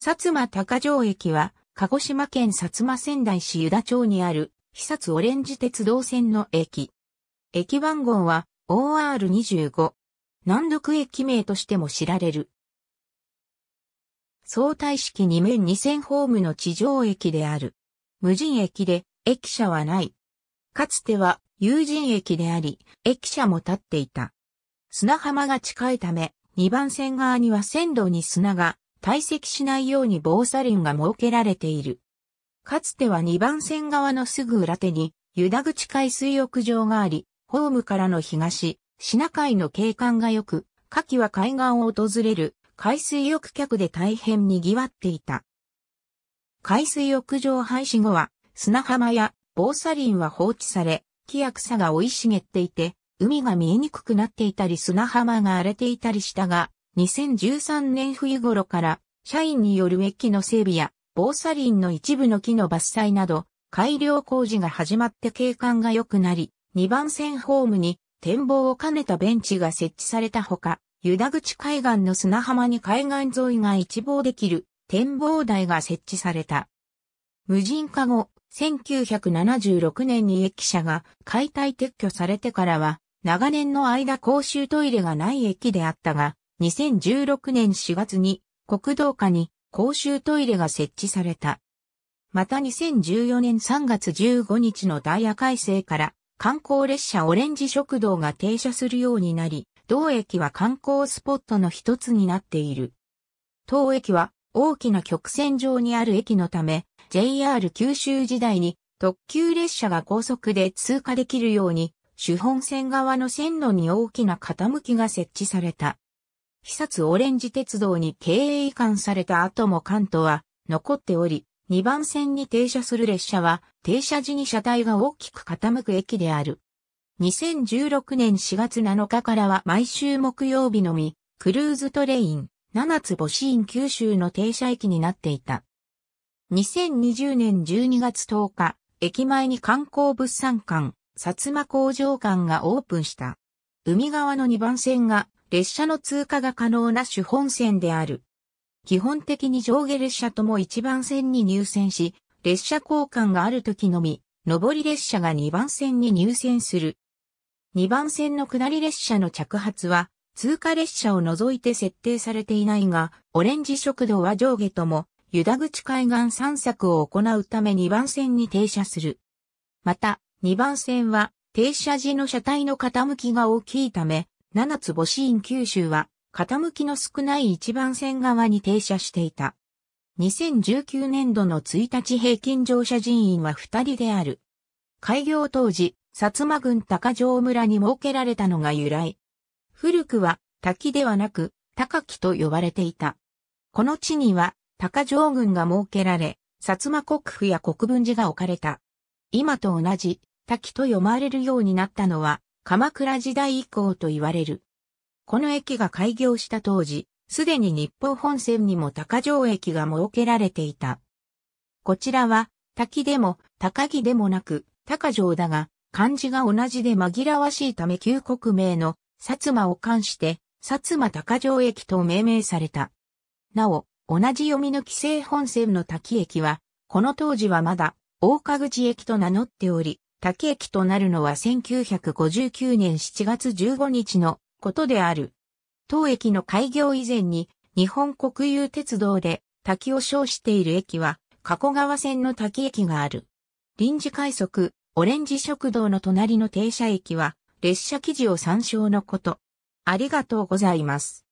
薩摩高城駅は、鹿児島県薩摩仙台市湯田町にある、肥薩オレンジ鉄道線の駅。駅番号は OR25。南独駅名としても知られる。相対式2面2000ホームの地上駅である。無人駅で、駅舎はない。かつては、有人駅であり、駅舎も立っていた。砂浜が近いため、2番線側には線路に砂が堆積しないように防砂林が設けられている。かつては2番線側のすぐ裏手に、湯田口海水浴場があり、ホームからの東、品海の景観が良く、夏季は海岸を訪れる海水浴客で大変賑わっていた。海水浴場廃止後は、砂浜や防砂林は放置され、木や草が生い茂っていて、海が見えにくくなっていたり砂浜が荒れていたりしたが、2013年冬頃から社員による駅の整備や防砂林の一部の木の伐採など改良工事が始まって景観が良くなり、2番線ホームに展望を兼ねたベンチが設置されたほか、湯田口海岸の砂浜に海岸沿いが一望できる展望台が設置された。無人化後、1976年に駅舎が解体撤去されてからは、長年の間公衆トイレがない駅であったが、2016年4月に国道下に公衆トイレが設置された。また2014年3月15日のダイヤ改正から観光列車オレンジ食堂が停車するようになり、同駅は観光スポットの一つになっている。当駅は大きな曲線上にある駅のため、JR 九州時代に特急列車が高速で通過できるように、主本線側の線路に大きな傾きが設置された。被殺オレンジ鉄道に経営移管された後も関東は残っており、2番線に停車する列車は停車時に車体が大きく傾く駅である。2016年4月7日からは毎週木曜日のみ、クルーズトレイン、七つ星院九州の停車駅になっていた。2020年12月10日、駅前に観光物産館、薩摩工場館がオープンした。海側の2番線が列車の通過が可能な主本線である。基本的に上下列車とも1番線に入線し、列車交換がある時のみ、上り列車が2番線に入線する。2番線の下り列車の着発は、通過列車を除いて設定されていないが、オレンジ食堂は上下とも、湯田口海岸散策を行うため2番線に停車する。また、2番線は、停車時の車体の傾きが大きいため、七つ星院九州は、傾きの少ない一番線側に停車していた。2019年度の1日平均乗車人員は2人である。開業当時、薩摩郡高城村に設けられたのが由来。古くは滝ではなく高木と呼ばれていた。この地には高城郡が設けられ、薩摩国府や国分寺が置かれた。今と同じ滝と読まれるようになったのは鎌倉時代以降と言われる。この駅が開業した当時、すでに日報本線にも高城駅が設けられていた。こちらは、滝でも高木でもなく高城だが、漢字が同じで紛らわしいため旧国名の薩摩を冠して、薩摩高城駅と命名された。なお、同じ読みの規制本線の滝駅は、この当時はまだ、大川口駅と名乗っており、滝駅となるのは1959年7月15日のことである。当駅の開業以前に日本国有鉄道で滝を称している駅は加古川線の滝駅がある。臨時快速、オレンジ食堂の隣の停車駅は列車記事を参照のこと。ありがとうございます。